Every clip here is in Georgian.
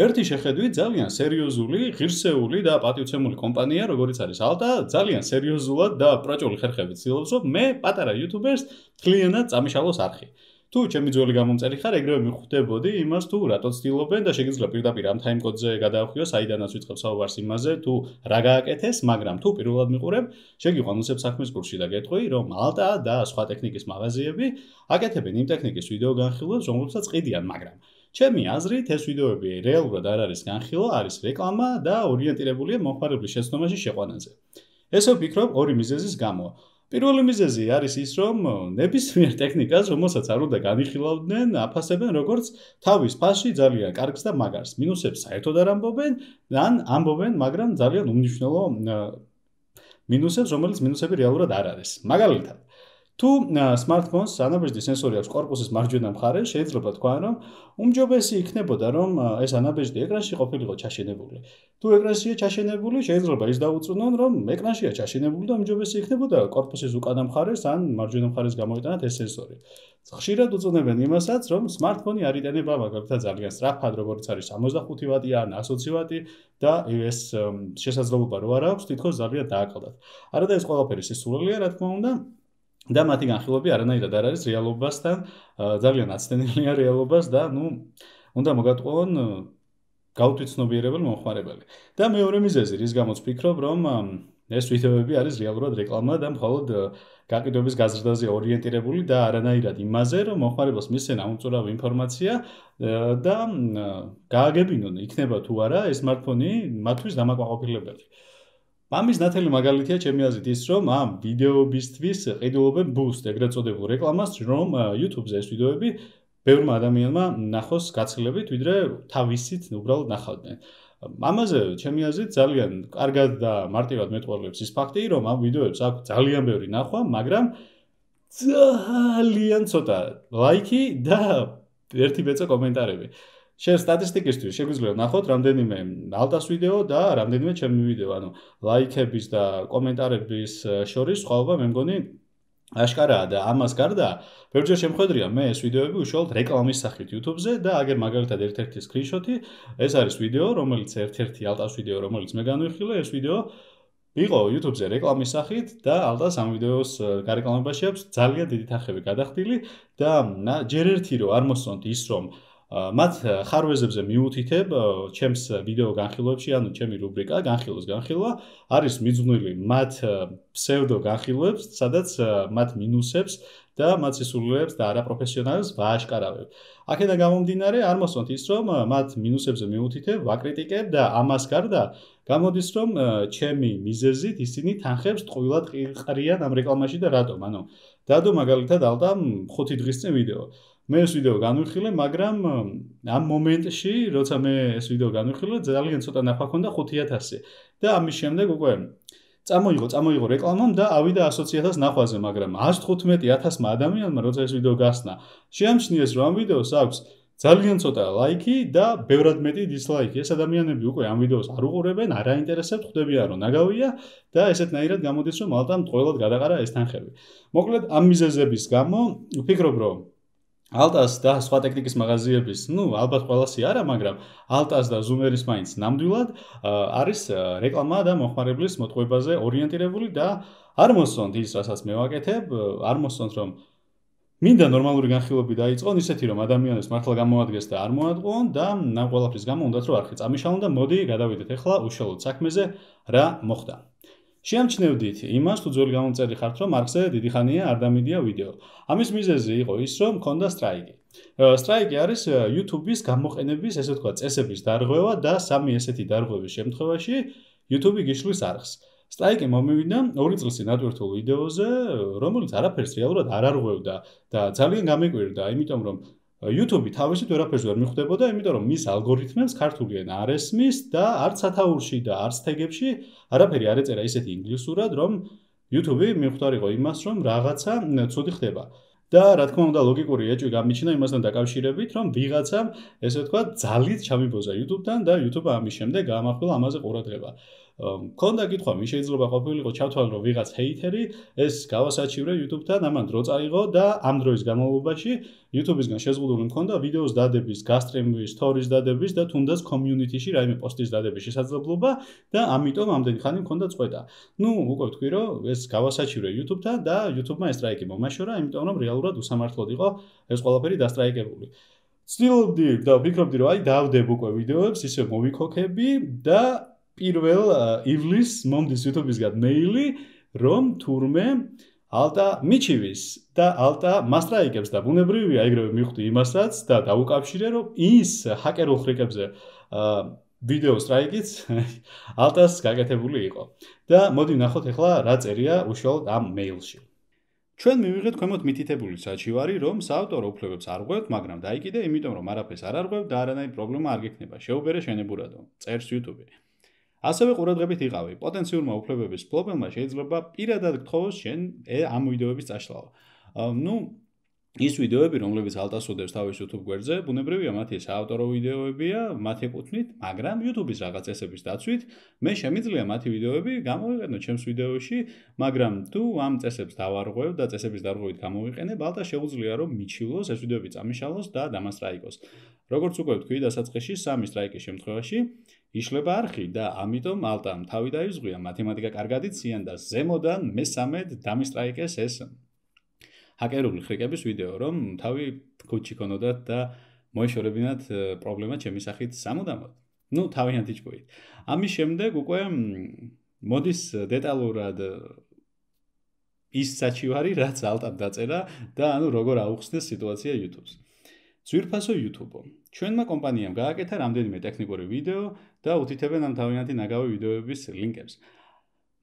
ერთი შეხედვით ძალიან სერიოზული, ღირსეული და პატიოცემული კომპანია, როგორიც არის ალტა, ძალიან სერიოზულად და პრაჭული ხერხებით ცდილობს, რომ მე პატარა იუთუბერს კლიენტად წამიშალოს არხი. თუ ჩემი ძველი გამომწერი ხარ, ეგრევე მიხვდებოდი იმას თუ რატო ცდილობენ და შეიძლება პირდაპირ ამ ტაიმკოდზე გადაახვიო, საიდანაც ვიწყებ საუბარს იმაზე, თუ რა გააკეთეს, მაგრამ თუ პირველად მიყურებ, შეგიყვან უსებ საქმის კურსში და გეტყვი, რომ ალტა და სხვა ტექნიკის მაღაზიები აკეთებენ იმ ტექნიკის ვიდეო განხილვას, რომელსაც ყიდიან, მაგრამ ჩემი აზრით ეს ვიდეოები რეალურად არ არის განხილვა, არის რეკლამა და ორიენტირებულია მომხმარებლის შეცდომაში შეყვანაზე. ესე ვფიქრობ ორი მიზეზის გამო. პირველი მიზეზი არის ის, რომ ნებისმიერ ტექნიკას, რომელსაც არ უნდა განიხილავდნენ, აფასებენ როგორც თავის ფასში ძალიან კარგს და მაგარს. მინუსებს საერთოდ არ ამბობენ, ან ამბობენ, მაგრამ ძალიან უმნიშვნელო მინუსებს, რომელიც მინუსები რეალურად არ არის. მაგალითად, თუ smartphone-ს anabrizdi sensori აქვს корпуსის მარჯვენა მხარეს, შეიძლება თქვა რომ უმჯობესი იქნებოდა რომ ეს anabrizdi ეკრანში ყოფილიყო ჩაშენებული. თუ ეკრანშია ჩაშენებული, შეიძლება ის დაუწუნონ რომ ეკრანშია ჩაშენებული და უმჯობესი იქნებოდა корпуსის უკანა მხარეს ან მარჯვენა მხარეს გამოიტანათ ეს სენსორი. ხშირად უწუნებენ იმასაც რომ smartphone-ი არ იტანება მაგალითად ძალიან სწრაფად როგორც არის 65 ვატი ან 120 ვატი და ეს შესაძლებობა რო არ აქვს თითქოს ძალიან დააკლდათ. არადა ეს ყველაფერი შესრულებულია რა თქმა უნდა. და მათი განხილვები არანაირად არ არის რეალობასთან, ძალიან აცდენილია რეალობას და ნუ უნდა მოგატყვონ გაუთვითნობიერებელ მომხმარებელი. და მეორე მიზეზი, რის გამოც ფიქრობ, რომ ეს ვიდეოები არის რეალურად რეკლამა და მხოლოდ გაყიდვების გაზრდაზე ორიენტირებული და არანაირად იმაზე, რომ მომხმარებელს მისცენ უმწურავი ინფორმაცია და გააგებინონ იქნება თუ არა ეს smartphone-ი მათთვის დამაკმაყოფილებელი. აა მამის ნათელი მაგალითია ჩემი აზრით ის, რომ ამ ვიდეოებისთვის ყიდულობენ boost, ეგრეთ წოდებულ რეკლამას, რომ YouTube-ზე ეს ვიდეოები ბევრმა ადამიანმა ნახოს გაცილებით, ვიდრე თავისით უბრალოდ ნახავდნენ. ამაზე ჩემი აზრით ძალიან კარგად და მარტივად მეტყველებს ის ფაქტი, რომ ამ ვიდეოებს აქვს ძალიან ბევრი ნახვა, მაგრამ ძალიან ცოტა ლაიქი და ერთი მეცო კომენტარები. შენ სტატისტიკისთვის შეგვიძლია ნახოთ რამდენიმე ალტას ვიდეო და რამდენიმე ჩემი ვიდეო, ანუ ლაიქების და კომენტარების შორის სხვაობა მე მგონი აშკარაა და ამას გარდა ბევრჯერ შემხედრია მე ეს ვიდეოები უშუალოდ რეკლამის სახით YouTube-ზე და აგერ მაგალითად ერთ-ერთი სკრინშოტი ეს არის ვიდეო, რომელიც ერთ-ერთი ალტას ვიდეო, რომელიც მე განვიხილე, ეს ვიდეო იყო YouTube-ზე რეკლამის სახით და ალტას ამ ვიდეოს გარეკლამებაში აქვს ძალიან დიდი თანხები გადახდილი და ჯერ ერთი რომ არ მოსწონთ ის რომ მათ ხარვეზებზე მიუთითებ ჩემს ვიდეო განხილვებში, ანუ ჩემი რუბრიკა განხილვის განხილვა არის მიძღვნილი მათ ფსევდო განხილვებს, სადაც მათ მინუსებს და მათ სისულელებს და არაპროფესიონალებს ვააშკარავებ. აქედან გამომდინარე, არ მოსვენთ ის, რომ მათ მინუსებზე მიუთითებ, ვაკრიტიკებ და ამას გარდა გამოდის, რომ ჩემი მიზეზით ისინი თანხებს ტყუილად ყრიან ამ რეკლამაში და რატომ? ანუ დადო მაგალითად ალდა 5 დღის წინ ვიდეო. მე ეს ვიდეო განვიხილე, მაგრამ ამ მომენტში, როცა მე ეს ვიდეო განვიხილე, ძალიან ცოტა ნახვა ქონდა 5000. და ამის შემდეგ უკვე წამოიღო, წამოიღო რეკლამამ და ავიდა 120000 ნახვაზე, მაგრამ 115000-მა ადამიანმა როცა ეს ვიდეო გასნა, შეამჩნიეს, რომ ამ ვიდეოს აქვს ძალიან ცოტა ლაიქი და ბევრად მეტი დისლაიქი. ეს ადამიანები უკვე ამ ვიდეოს არ უყურებენ, არ აინტერესებს, ხვდებიან რომ ნაგავია და ესეთნაირად გამოდის რომ ალტამ ყოველად გადაყარა ეს თანხები. მოკლედ ამ მიზეზების გამო ვფიქრობ რომ ალტას და სხვა ტექნიკის მაღაზიების, ну, ალბათ ყველასი არა, მაგრამ ალტას და ზუმერის მაინც ნამდვილად არის რეკლამა და მომხმარებლის მოთხოვებაზე ორიენტირებული და არ მოსწონთ ის, რასაც მე ვაკეთებ, არ მოსწონთ რომ მინდა ნორმალური განხილვები დაიწყონ ისეთი რომ ადამიანებს მართლა გამოადგეს და არ მოატყუონ და ნამ ყველაფრის გამო უნდათ რომ არხი წამიშალონ და მოდი გადავიდეთ ახლა უშუალოდ საქმეზე რა მოხდა შეამჩნევდით იმას თუ ძველი გამომწერი ხართ რომ მარქსზე დიდი ხანია არ დამიდია ვიდეო ამის მიზეზი იყო ის რომ მქონდა სტრაიკი სტრაიკი არის YouTube-ის გამოყენების ესე თქვა წესების დარღვევა და სამი ესეთი დარღვევის შემთხვევაში YouTube-ი გიშლის არხს სტაიკი მომივიდა ორი წლის ნატურთულ ვიდეოზე, რომელიც არაფერს რეალურად არ არღვევდა და ძალიან გამეკვირდა, იმიტომ რომ YouTube-ი თავისით ვერაფერს ვერ მიხვდებოდა, იმიტომ რომ მის ალგორითმებს ქართული ენა არ ესმის და არც სათაურში და არც თეგებში არაფერი არ ეწერა ისეთ ინგლისურად, რომ YouTube-ი მიხვდარიყო იმას, რომ რაღაცა ცუდი ხდება. და რა თქმა უნდა ლოგიკური ეჭვი გამიჩინა იმასთან დაკავშირებით, რომ ვიღაცამ ესე ვთქვა, ძალიან ჩამიბოზა YouTube-დან და YouTube-ა ამის შემდეგ გამახვილა ამაზე ყურადღება. მქონდა კითხვა, მე შეიძლება ყოფილიყო ჩათვალე რომ ვიღაც ჰეითერი, ეს გავასაჩივრე YouTube-თან, ამან დრო წაიღო და ამ დროის განმავლობაში YouTube-ისგან შეზღუდული მქონდა ვიდეოს დადების, გასტრიმვის, სტორის დადების და თუნდაც community-ში რაიმე პოსტის დადების შესაძლებლობა და ამიტომ ამდენი ხანი მქონდა წვეთა. ნუ, უკვე ვთქვი რომ ეს გავასაჩივრე YouTube-თან და YouTube-მა ეს სტრაიკი მომაშორა, იმიტომ რომ რეალურად უსამართლოდ იყო ეს ყველაფერი დასტრაიკებული. ცდილობდი და ვფიქრობდი რომ აი დავდებ უკვე ვიდეოებს, ისე მომიქოქები და პირველ ივლისს მომდის YouTube-ისგან მეილი, რომ თურმე ალტა მიჩივის და ალტა მასტრაიკებს და ბუნებრივია ეგრევე მივხვდი იმასაც და დაუკავშირე რომ ის ჰაკერულ ხრიკებზე ვიდეო სტრაიკიც ალტას გაკეთებული იყო და მოდი ნახოთ ახლა რა წერია უშუალოდ ამ მეილში ჩვენ მივიღეთ ქვემოთ მითითებული საჩივარი რომ საავტორო უფლებებს არ გვაქვს მაგრამ დაიკიდე იმიტომ რომ არაფერს არ არღვევ და არანაირი პრობლემა არ გექნება შეუბერე შენებურადო წერს YouTube-ზე ასევე ყურადღებით იყავი, პოტენციურმა უფლებების მფლობელმა შეიძლება პირადად გთხოვოს შენ ამ ვიდეოების წაშლა. ნუ ის ვიდეოები, რომლებიც ალტასოდებს თავის YouTube გვერდზე, ბუნებრივია, მათი საავტორო ვიდეოებია, მათ ეკუთვნით, მაგრამ YouTube-ის რაღაც წესების დაცვით, მე შემიძლია მათი ვიდეოები გამოვიყენო ჩემს ვიდეოში, მაგრამ თუ ამ წესებს დავარღვევ და წესების დარღვევით გამოვიყენებ, ალტა შეუძლია რომ მიჩილოს ეს ვიდეოები წამიშალოს და დამასტრაიკოს. როგორც უკვე ვთქვი, დასაწყისში სამი სტრაიკის შემთხვევაში იშლება არხი და ამიტომ ალტამ თავი დაიზღვია, მათემატიკა კარგად იციან და ზემოდან მესამედ დამისტრაიკეს ეს ჰაკერული ხრიკების ვიდეო, რომ თავი ქუჩი ქონოდათ და მოიშორებინათ პრობლემა ჩემი სახით სამუდამოდ. Ну, თავიანთი ჭკუით. ამის შემდეგ უკვე მოდის დეტალურად ის საჩივარი, რაც ალტამ დაწერა და ანუ როგორ აუხსნეს სიტუაცია YouTube-ს. ზვირფასო YouTube-ო. ჩვენმა კომპანიამ გააკეთა რამდენიმე ტექნიკური ვიდეო და უთითებენ ამ თავიანთი ნაგავი ვიდეოების ლინკებს.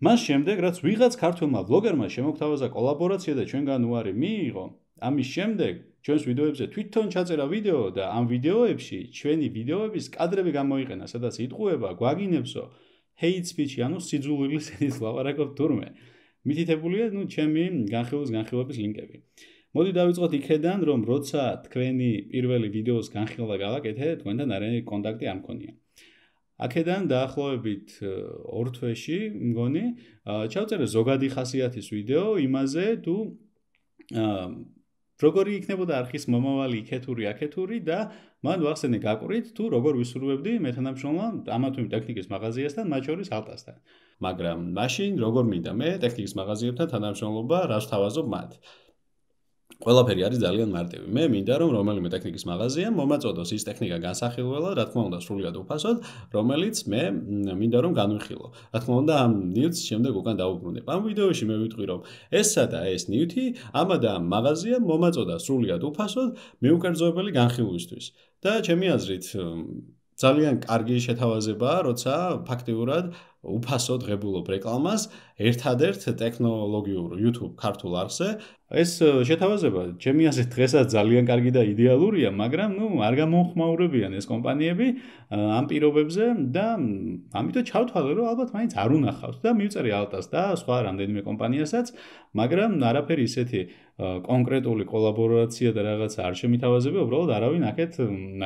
მას შემდეგ, რაც ვიღაც ქართულმა ბლოგერმა შემოგთავაზა კოლაბორაცია და ჩვენგან უარი მიიღო, ამის შემდეგ ჩვენს ვიდეოებზე თვითონ ჩაწერა ვიდეო და ამ ვიდეოებში ჩვენი ვიდეოების კადრები გამოიყენა, სადაც იტყუება, გვაგინებსო hate speech-ი, ანუ სიძულვილის ენის ლაპარაკობ თურმე. მითითებულია, ну, ჩემი განხილვის განხილვის ლინკები. მოდი დავიწყოთ იქედან, რომ როცა თქვენი პირველი ვიდეოს განხილვა გავაკეთე, თქვენთან არანაირი კონტაქტი არ მქონია. აქედან დაახლოებით 2 თვეში მგონი ჩავწერე ზოგადი ხასიათის ვიდეო იმაზე თუ როგორი იქნებოდა არქის მომავალი იქეთური აქეთური და მან ვახსენე გაკვრით თუ როგორ ვისურვებდი მეთანამშრომლა ამათუმ ტექნიკის მაღაზიასთან მათ შორის ალტასთან მაგრამ მაშინ როგორ მინდა მე ტექნიკის მაღაზიებთან თანამშრომლობა რას თავაზობ მათ ყველაფერი არის ძალიან მარტივი. მე მინდა რომ რომელიმე ტექნიკის მაღაზია მომაწოდოს ის ტექნიკა განსახილველად, რა თქმა უნდა, სრულიად უფასოდ, რომელიც მე მინდა რომ განვიხილო. რა თქმა უნდა, ამ ნიუტს შემდეგ უკან დავუბრუნდი. ამ ვიდეოში მე ვიტყვი რომ ესა და ეს ნიუტი ამა და ამ მაღაზია მომაწოდა სრულიად უფასოდ მეუკერძოებელი განხილვისთვის. და ჩემი აზრით ძალიან კარგი შეთავაზებაა, როცა ფაქტიურად უფასო დღებულობ რეკლამას ერთადერთ ტექნოლოგიურ YouTube ქართულ არხზე. ეს э, შეთავაზება ჩემი აზრით დღესაც ძალიან კარგი და იდეალურია, მაგრამ ნუ არ გამოხმაურებიან ეს კომპანიები э, ამ პირობებზე და ამიტომ ჩავთვალე რომ ალბათ მაინც არ უნახავს და მივწერი ალტას და სხვა რამდენიმე კომპანიასაც, მაგრამ არაფერი ისეთი э, კონკრეტული კოლაბორაცია და რაღაც არ შემითავაზებია, უბრალოდ არავინ აქეთ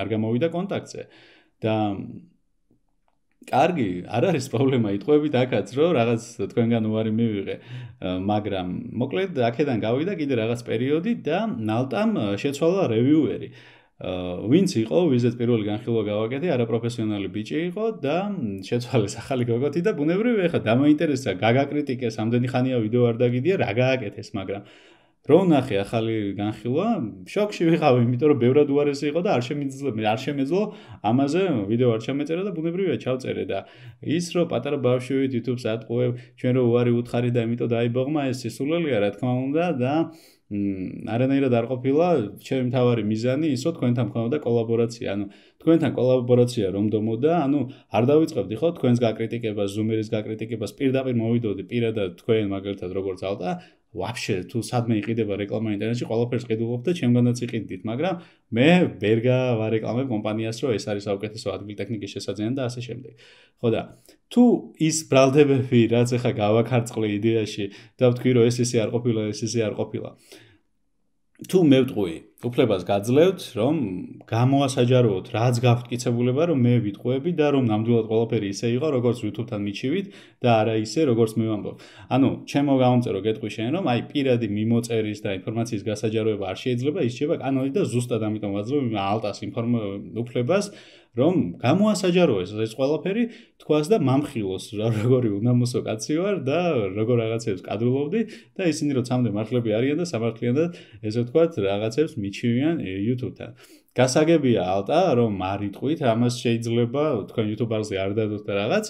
არ გამოვიდა კონტაქტზე. და კარგი, არ არის პრობლემა, იტყვებით აქაც, რომ რაღაც თქვენგან უარი მივიღე, მაგრამ მოკლედ აქედან გავიდა კიდე რაღაც პერიოდი და ნალტამ შეცვალა რევიუერი. ვინც იყო, ვიზეთ პირველი განხილვა გავაკეთე, არაპროფესიონალი ბიჭი იყო და შეცვალეს ახალი გოგოთი და ბუნებრივია, ხა დამაინტერესა, გაგაკრიტიკეს, ამდენი ხანია ვიდეო არ დაგიდია, რა გააკეთეს, მაგრამ რო ნახე ახალი განხილვა, შოკში ვიღავ, იმიტომ რომ ბევრად უარესი იყო და არ შემიძლო, არ შემეძლო ამაზე ვიდეო არ ჩამეწერა და ბუნებრივია ჩავწერე და ის რომ პატარა ბავშვები YouTube-ს ატყუებ, ჩვენ რო უარი უთხარი და იმიტომ დაიბოღმა ეს სისულელია, რა თქმა უნდა და მ არანაირად არ ყოფილა ჩემი მთავარი მიზანი ისო თქვენთან მქონოდა კოლაბორაცია ანუ თქვენთან კოლაბორაცია რომ დომოდა ანუ არ დავიწყებდი ხო თქვენს გაკრიტიკებას ზუმერის გაკრიტიკებას პირდაპირ მოვიდოდი პირადად თქვენ მაგალითად როგორც ალტა ვაფშე თუ სადმე იყიდება რეკლამა ინტერნეტში, ყველაფერს ყიდულობ და ჩემგანაც იყიდით, მაგრამ მე ვერ გავარეკლამებ კომპანიას, რომ ეს არის საუკეთესო ადგილი ტექნიკის შესაძენად და ასე შემდეგ. ხო და თუ ის ბრალდებები, რაც ახლა გავაქარწყლე იდეაში და ვთქვი, რომ ეს ისე არ ყოფილა, ეს ისე არ ყოფილა. თუ მე ვტყუი უფლებას გაძლევთ რომ გამოასაჯაროთ რაც გაგვკიცებულება რომ მე ვიტყუები და რომ ნამდვილად ყველაფერი ისე იყო როგორც YouTube-თან მიჩივით და არა ისე როგორც მე ვამბობ. ანუ ჩემო გამომწერო გეტყვი შენ რომ აი პირადი მიმოწერის და ინფორმაციის გასაჯაროება არ შეიძლება ის შეება კანონით და ზუსტად ამიტომ ვაძლევ ალტას ინფორმ უფლებას რომ გამოასაჯაროს ეს ყველაფერი თქواس და მამხილოს რა როგორი უნამოსო კაცი ვარ და როგორ რაღაცებს კადრულობდი და ისინი რომ სამდე მართლები არიან და სამართლიან და ესე ვთქვათ რაღაცებს მიჩივიან YouTube-თან გასაგებია ალტა რომ არ იყვით ამას შეიძლება თქვენ YouTube-არზე არ დადოთ და რაღაც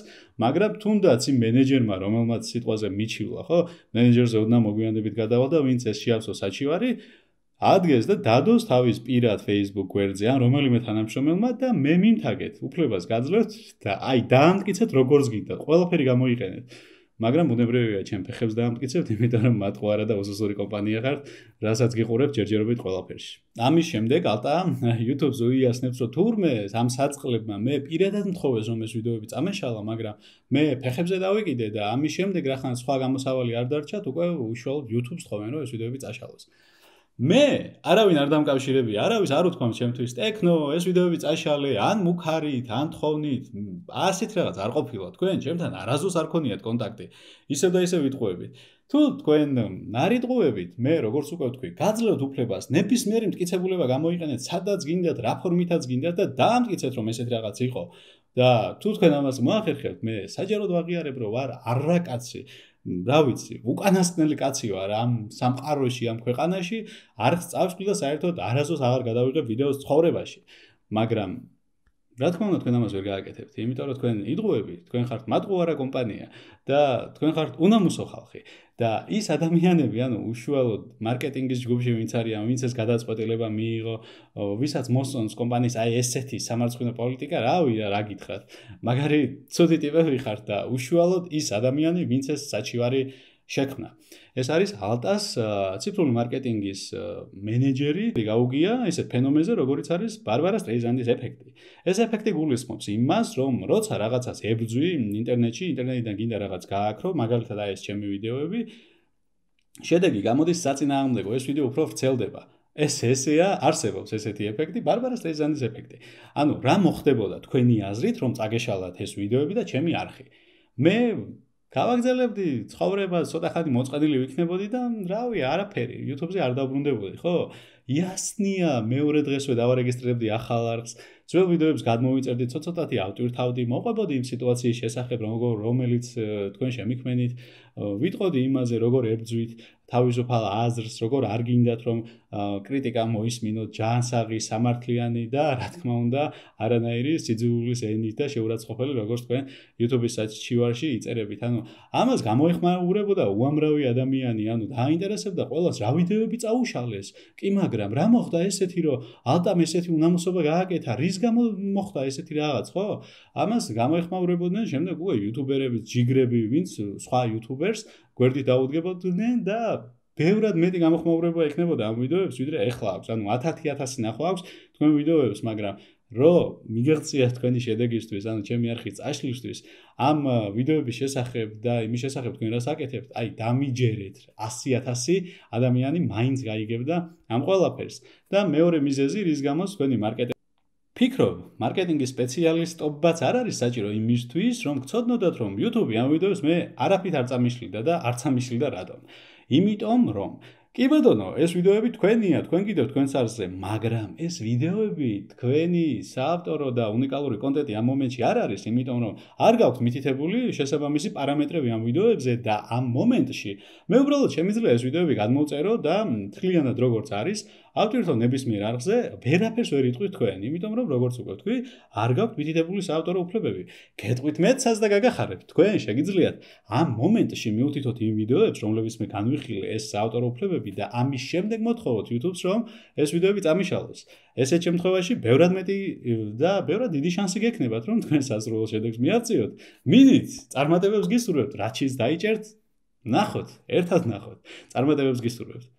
მაგრამ თუნდაც იმ მენეჯერმა რომელმაც სიტყვაზე მიჩივლა ხო მენეჯერზე უნდა მოგვიანებით გადავალ და ვინც ეს შეახსო საჩივარი ადგეს და დადოს თავის პირად Facebook გვერდზე ან რომელიმე თანამშრომელმა და მე მიმთაგეთ, უფლებას გაძლევთ და აი დაამტკიცეთ როგორც გინდა, ყველაფერი გამოიყენეთ. მაგრამ უნებრივია ჩემ ფეხებს დაამტკიცებთ, იმიტომ რომ მათყო არა და უსასური კომპანია ხართ, რასაც გიყურებთ ჯერჯერობით ყველაფერში. ამის შემდეგ ალტა YouTube-ს უიასნებს, რომ თურმე ამ საწყლებმა მე პირადად მთხოვეს რომ ეს ვიდეოები წამეშალა, მაგრამ მე ფეხებზე დავიკიდე და ამის შემდეგ რახან სხვა გამოსავალი არ დარჩათ, უკვე უშუალოდ YouTube-ს თხოვენ რომ ეს ვიდეოები წაშალოს. მე არავინ არ დამკავშირებია, არავის არ უთქვამ ჩემთვის ტექნო, ეს ვიდეოები წაშალე, ან მუხარით, ან თხოვნით, ასეთ რაღაც არ ყოფილა თქვენ, ჩემთან არაზუს არ ქონიათ კონტაქტი. ისევ და ისევ ვიტყუებით. თუ თქვენ ნარიტყუებით, მე როგორც უკვე ვთქვი, გაძლევთ უფლებას, ნებისმიერი მტკიცებულება გამოიყენეთ, სადაც გინდათ, რა ფორმითაც გინდათ და დაამტკიცეთ, რომ ესეთ რაღაც იყო. და თუ თქვენ ამას მოახერხებთ, მე საჯაროდ ვაღიარებ, რომ ვარ არაკაცი. რა ვიცი, უკანასკნელი კაციო არა ამ სამყაროში, ამ ქვეყანაში, არ წავშვი და საერთოდ არასოდეს აღარ გადავიდე ვიდეოს ცხოვრებაში. მაგრამ რა თქმა უნდა თქვენ ამას ვერ გააკეთებთ, იმიტომ რომ თქვენ იძღვები, თქვენ ხართ მატყუარა კომპანია და თქვენ ხართ უნამუსო ხალხი და ის ადამიანები, ანუ უშუალოდ მარკეტინგის ჯგუფში ვინც არის, ვინც ეს გადაწყვეტილება მიიღო, ვისაც მოსწონს კომპანიის აი ესეთი სამარცხინო პოლიტიკა, რავი, რა გითხრათ. მაგარი ცუდი ტიპები ხართ და უშუალოდ ის ადამიანები, ვინც ეს საჩივარი შექმნა. ეს არის ალტას ციფრული მარკეტინგის მენეჯერი გაუგია ესე ფენომენზე, როგორიც არის ბარბარა სტრეიზანდის ეფექტი. ეს ეფექტი გულისხმობს იმას, რომ როცა რაღაცას ებძვი ინტერნეტში, ინტერნეტიდან გინდა რაღაც გააქრო, მაგალითად აი ეს ჩემი ვიდეოები, შედეგი გამოდის საწინააღმდეგო, ეს ვიდეო უფრო ვრცელდება. ეს ესეა არსებობს ესეთი ეფექტი, ბარბარა სტრეიზანდის ეფექტი. ანუ რა მოხდებოდა თქვენი აზრით, რომ წაგეშალათ ეს ვიდეოები და ჩემი არხი? მე გავაგზავნებდი ცხოვრება ცოტა ხანი მოწყენილი ვიქნებოდი და რავი არაფერი YouTube-ზე არ დაბრუნდებოდი ხო იასნია მეორე დღესვე დავარეგისტრირებდი ახალ არხს ძველ ვიდეოებს გადმოვიწერდი ცოტათი ავტვირთავდი მოყვებოდი იმ სიტუაციის შესახებ როგორ რომელიც э, თქვენ შემიქმენით ვიტყოდი იმაზე როგორ ებძვით თავისუფალ აზრს, როგორ არ გინდათ რომ კრიტიკა მოისმინოთ ჯანსაღი, სამართლიანი და რა თქმა უნდა, არანაირი სიძულვილის ენით და შეურაცხყოფელი, როგორც თქვენ YouTube-ის საჩივარში იწერებით. ანუ ამას გამოეხმარებოდა უამრავი ადამიანი, ანუ დაინტერესებდა ყოველს, რა ვიდეოები წაუშალეს. კი, მაგრამ რა მოხდა ესეთი, რომ ალტამ ესეთი უნამოსობა გააკეთა? რის გამო მოხდა ესეთი რაღაც, ხო? ამას გამოეხმარებოდნენ შემდეგ უკვე YouTuber-ები, ჯიგრები, ვინც სხვა YouTubers გვერდი დაუდგებოთ ნენ და ბევრად მეტი გამოხმაურება ექნებოდა ამ ვიდეოებს ვიდრე ახლა აქვს ანუ 10000-ი ნახვა აქვს თქვენ ვიდეოებს მაგრამ რო მიგეღწია თქვენი შედეგისთვის ანუ ჩემი არხი წაშლისთვის ამ ვიდეოების შესახებ და იმის შესახებ თქვენ რას აკეთებთ აი დამიჯერეთ 100000 ადამიანი მაინც გაიგებდა ამ ყველაფერს და მეორე მიზეზი რის გამოს თქვენი მარკეტინგი ფიქრობ, მარკეტინგის სპეციალისტობაც არ არის საჭირო იმისთვის, რომ გწოდნოდოთ, რომ YouTube-ი ამ ვიდეოს მე არაფრით არ წამიშლიდა და არ წამიშლიდა რატომ. იმიტომ, რომ კი ბატონო, ეს ვიდეოები თქვენია, თქვენ კიდევ თქვენს არზე, მაგრამ ეს ვიდეოები თქვენი საავტორო და უნიკალური კონტენტი ამ მომენტში არ არის, იმიტომ რომ არ გაქვთ მითითებული შესაბამისი პარამეტრები ამ ვიდეოებზე და ამ მომენტში მე უბრალოდ შემიძლია ეს ვიდეოები გადმოვწერო და თლიანად როგორც არის, ავტორთა ნებისმიერ არხზე ვერაფერს ვერ იტყვი თქვენ, იმიტომ რომ როგორც უკვე თქვი, არ გაქვთ მითითებული საავტორო უფლებები. გეტყვით მეცაც და გაგახარებ თქვენ, შეგიძლიათ ამ მომენტში მიუთითოთ იმ ვიდეოებს, რომლებიც მე განვიხილე ეს საავტორო უფლებები და ამის შემდეგ მოთხოვოთ YouTube-ს, რომ ეს ვიდეოები წამიშალოს. ესეთ შემთხვევაში ბევრად მეტი და ბევრად დიდი შანსი გექნებათ, რომ თქვენ საზრუნო შედეგს მიაღწიოთ. მინით, წარმატებებს გისურვებთ, რაჩიც დაიჭერთ. ნახოთ, ერთად ნახოთ. წარმატებებს გისურვებთ.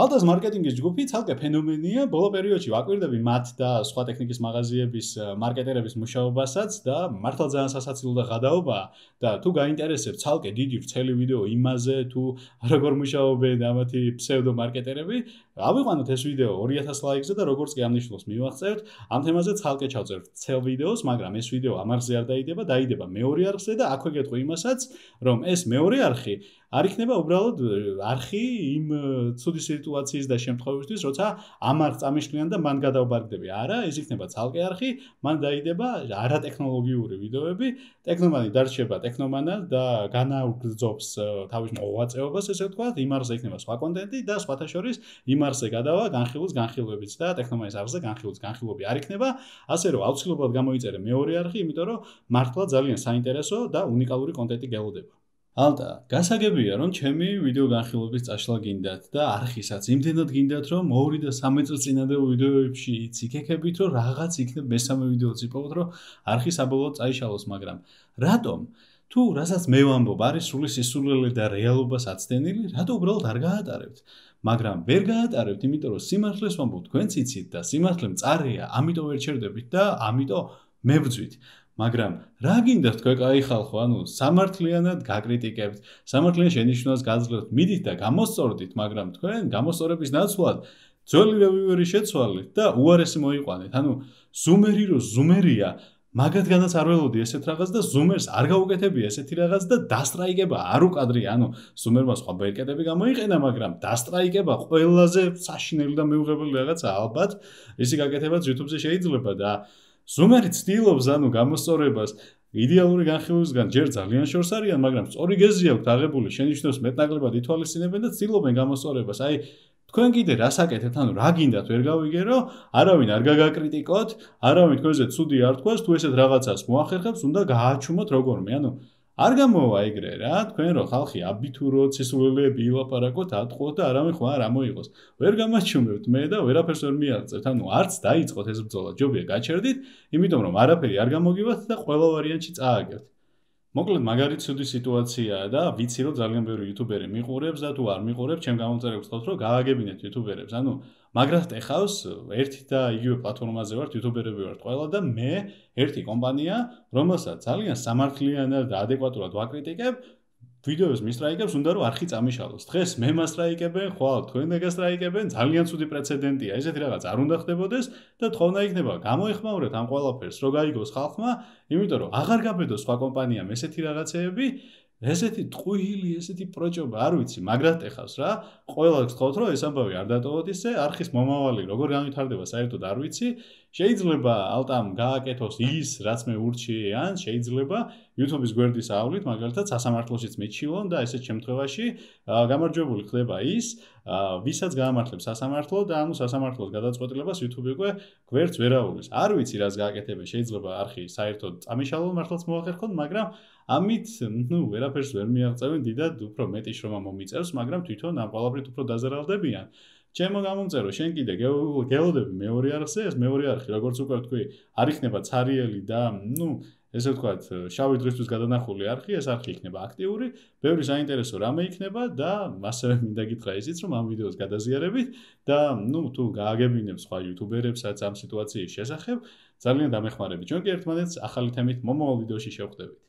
ალდას მარკეტინგის ჯგუფი თალკე ფენომენია, ბოლო პერიოდში ვაკვირდები მათ და სხვა ტექნიკის მაღაზიების მარკეტერების მუშაობასაც და მართლა ძალიან სასაცილო და გადაობა და თუ გაინტერესებს თალკე დიდი ვრცელი ვიდეო იმაზე თუ როგორ მუშაობენ ამათი ფსევდო მარკეტერები, ავიყვანოთ ეს ვიდეო 2000 ლაიქზე და როგორც კი ამნიშნულს მივაღწევთ, ამ თემაზე ცალკე ჩავწერ ცელ ვიდეოს, მაგრამ ეს ვიდეო ამარზე არ დაიდება, დაიდება მეორე არხზე და აქვე გეტყვი იმასაც, რომ ეს მეორე არხი არ იქნება უბრალოდ არხი იმ ცივი სიტუაციის და შემთხვევისთვის, როცა ამარ წამიშლიან და მან გადავბარგდები. არა, ეს იქნება ცალკე არხი, მან დაიდება არა ტექნოლოგიური ვიდეოები, ტექნომანი დარჩება ტექნომანად და განაგზობს თავის მოღვაწეობას, ესე ვთქვათ, იმარზე იქნება სხვა კონტენტი და სხვათა შორის იმ მიმარზე გადავა, განხილოს განხილობებს და ტექნომაის არხზე განხილოს განხილობები არ იქნება, ასე რომ აუცილებლად გამოიწერე მეორე არხი, იმიტომ რომ მართლა ძალიან საინტერესო და უნიკალური კონტენტი გელოდება. ალბათ, გასაგებია, რომ ჩემი ვიდეო განხილვის წაშლა გინდათ და არხისაც იმდენად გინდათ, რომ 2 და 3 წელს წინადებულ ვიდეოებში ციქექებით, რომ რაღაც იქნება მესამე ვიდეოც იპოვოთ, რომ არხი საბოლოოდ წაიშალოს, მაგრამ რატომ? თუ რასაც მე ვამბობ, არის სული სისულელე და რეალობას აცდენილი, რადგან უბრალოდ არ გაატარებთ. მაგრამ ვერ გაატარებთ, იმიტომ რომ სიმართლეს ვამბობთ, თქვენც იცით და სიმართლე მწარეა, ამიტომ ვერ ჩერდებით და ამიტომ მებძვით. მაგრამ რა გინდა თქვენ кай ხალხო, ანუ სამართლიანად გაკრიტიკებთ, სამართლიან შენიშვნას გაძლევთ, მიდით და გამოსწორდით, მაგრამ თქვენ გამოსწორების ნაცვლად ძველი რევიუერი შეცვალეთ და უარესი მოიყვანეთ. ანუ ზუმერი რო ზუმერია, მაგათგანაც არ ველოდი ესეთ რაღაც და ზუმერს არ გაუკეთები ესეთი რაღაც და დასტრაიკება არ უკადრი ანუ ზუმერმა სხვა ბერკეტები გამოიყენა მაგრამ დასტრაიკება ყველაზე საშინელი და მეუღებელი რაღაცა ალბათ ისი გაკეთებაც YouTube-ზე შეიძლება და ზუმერი ცდილობს ანუ გამოსწორებას იდეალური განხილვისგან ჯერ ძალიან შორს არიან მაგრამ სწორი გეზი აქვს აღებული შენიშნოს მეტნაკლებად ითვალისწინებენ და ცდილობენ გამოსწორებას აი თქვენ კიდე რას აკეთებთ, ანუ რა გინდათ ვერ გავიგერო, არავინ არ გაგაკრიტიკოთ, არავინ თქვენზე ცუდი არ თქვას, თუ ესეთ რაღაცას მოახერხებს, უნდა გააჩუმოთ როგორმე, ანუ არ გამოვა ეგრე რა, თქვენ რო ხალხი აბიტუროთ, სისულელები ილაპარაკოთ, ატყოთ და არავინ ხმა არ მოიღოს. ვერ გამაჩუმებთ მე და ვერაფერს ვერ მიაღწევთ, ანუ არც დაიწყოთ ეს ბრძოლა, ჯობია გაჩერდით, იმიტომ რომ არაფერი არ გამოგივათ და ყველა ვარიანტი წააგებთ. მოკლედ მაგარიც უდი სიტუაციაა და ვიცი რომ ძალიან ბევრი იუთუბერი მიყურებს და თუ არ მიყურებს, ჩემ გამომწერებს თქვათ რომ გააგებინეთ იუთუბერებს. ანუ მაგას ეხავს ერთი და იგივე პლატფორმაზე ვართ იუთუბერები ვართ ყველა და მე ერთი კომპანია, რომელსაც ძალიან სამართლიანად და ადეკვატურად ვაკრიტიკებ, ვიდეოს მისტრაიკებს უნდა რომ არხი წამიშალოს. დღეს მე მასტრაიკებენ, ხვალ თქვენ მეგასტრაიკებენ, ძალიან ცუდი პრეცედენტია. ესეთი რაღაც არ უნდა ხდებოდეს და თხოვნა იქნება გამოეხმაურეთ ამ ყველაფერს, რომ გაიგოს ხალხმა, იმიტომ რომ აღარ გაბედოს სხვა კომპანიამ ესეთი რაღაცეები. ესეთი ტყუილი, ესეთი პროჭობა, არ ვიცი, მაგრამ ეხავს რა. ყოველთვის ხოთ რომ ეს ამბავი არ დატოვოთ ისე, არხის მომავალი როგორ განვითარდება საერთოდ არ ვიცი. შეიძლება ალტამ გააკეთოს ის რაც მე ურჩი ან შეიძლება YouTube-ის გვერდის ავლით მაგალითად სასამართლოშიც მეჩილონ და ესეთ შემთხვევაში გამარჯვებული ხდება ის ვისაც გაამართლებს სასამართლო და ანუ სასამართლოს გადაწყვეტილებას YouTube უკვე გვერდს ვერ აუვლის. არ ვიცი რას გააკეთებენ შეიძლება არხი საერთოდ წამიშალონ მართლაც მოახერხონ მაგრამ ამით ნუ ვერაფერს ვერ მიაღწევენ დიდად უფრო მეტი შრომა მომიწევს მაგრამ თვითონ ამ ყველაფრით უფრო დაზარალდებიან. ჩემო გამომწერო შენ კიდე გელოდები მეორე არხზე ეს მეორე არხი როგორც უკვე თქვი არ იქნება цаრიელი და ნუ ესე ვთქვა შავი დღისთვის გადანახული არხი ეს არხი იქნება აქტიური ბევრი საინტერესო რამე იქნება და მასევე მინდა გითხრა ისიც რომ ამ ვიდეოს გადაზიარებით და ნუ თუ გააგებინებ სხვა იუთუბერებსაც ამ სიტუაციის შესახებ ძალიან დამეხმარები ჩვენ კი ერთმანეთს ახალი თემით მომავალ ვიდეოში შევხვდებით